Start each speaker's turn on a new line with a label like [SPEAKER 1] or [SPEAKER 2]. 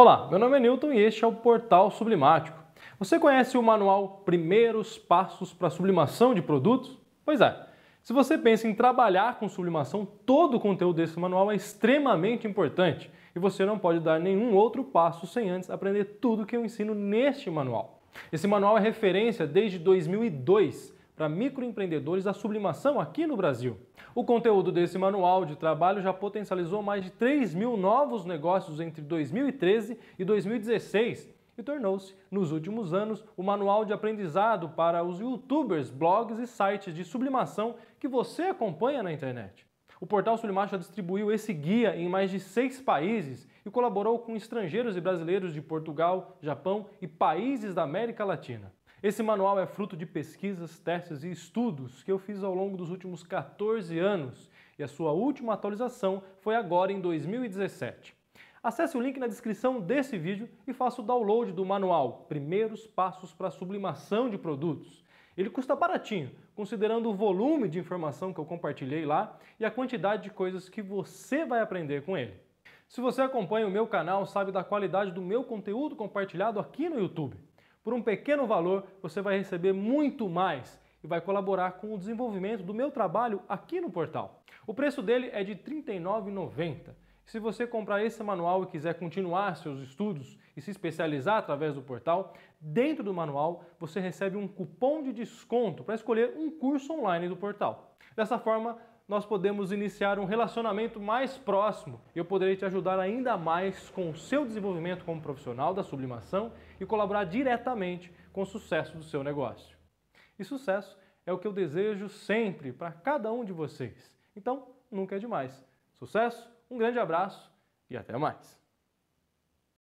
[SPEAKER 1] Olá, meu nome é Newton e este é o Portal Sublimático. Você conhece o manual Primeiros Passos para Sublimação de Produtos? Pois é. Se você pensa em trabalhar com sublimação, todo o conteúdo desse manual é extremamente importante e você não pode dar nenhum outro passo sem antes aprender tudo que eu ensino neste manual. Esse manual é referência desde 2002 para microempreendedores a sublimação aqui no Brasil. O conteúdo desse manual de trabalho já potencializou mais de 3 mil novos negócios entre 2013 e 2016 e tornou-se, nos últimos anos, o manual de aprendizado para os youtubers, blogs e sites de sublimação que você acompanha na internet. O portal Sulimar distribuiu esse guia em mais de seis países e colaborou com estrangeiros e brasileiros de Portugal, Japão e países da América Latina. Esse manual é fruto de pesquisas, testes e estudos que eu fiz ao longo dos últimos 14 anos e a sua última atualização foi agora em 2017. Acesse o link na descrição desse vídeo e faça o download do manual Primeiros Passos para Sublimação de Produtos. Ele custa baratinho, considerando o volume de informação que eu compartilhei lá e a quantidade de coisas que você vai aprender com ele. Se você acompanha o meu canal, sabe da qualidade do meu conteúdo compartilhado aqui no YouTube. Por um pequeno valor, você vai receber muito mais e vai colaborar com o desenvolvimento do meu trabalho aqui no portal. O preço dele é de R$ 39,90. Se você comprar esse manual e quiser continuar seus estudos e se especializar através do portal, dentro do manual você recebe um cupom de desconto para escolher um curso online do portal. Dessa forma, nós podemos iniciar um relacionamento mais próximo. Eu poderei te ajudar ainda mais com o seu desenvolvimento como profissional da sublimação e colaborar diretamente com o sucesso do seu negócio. E sucesso é o que eu desejo sempre para cada um de vocês. Então, nunca é demais. Sucesso, um grande abraço e até mais!